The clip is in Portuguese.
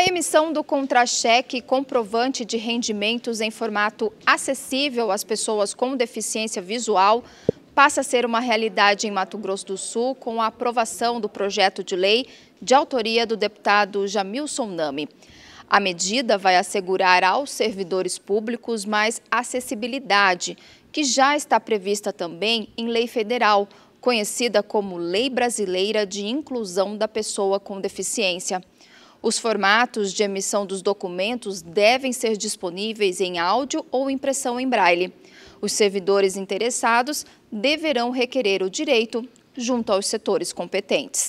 A emissão do contra-cheque comprovante de rendimentos em formato acessível às pessoas com deficiência visual passa a ser uma realidade em Mato Grosso do Sul com a aprovação do projeto de lei de autoria do deputado Jamilson Nami. A medida vai assegurar aos servidores públicos mais acessibilidade, que já está prevista também em lei federal, conhecida como Lei Brasileira de Inclusão da Pessoa com Deficiência. Os formatos de emissão dos documentos devem ser disponíveis em áudio ou impressão em braille. Os servidores interessados deverão requerer o direito junto aos setores competentes.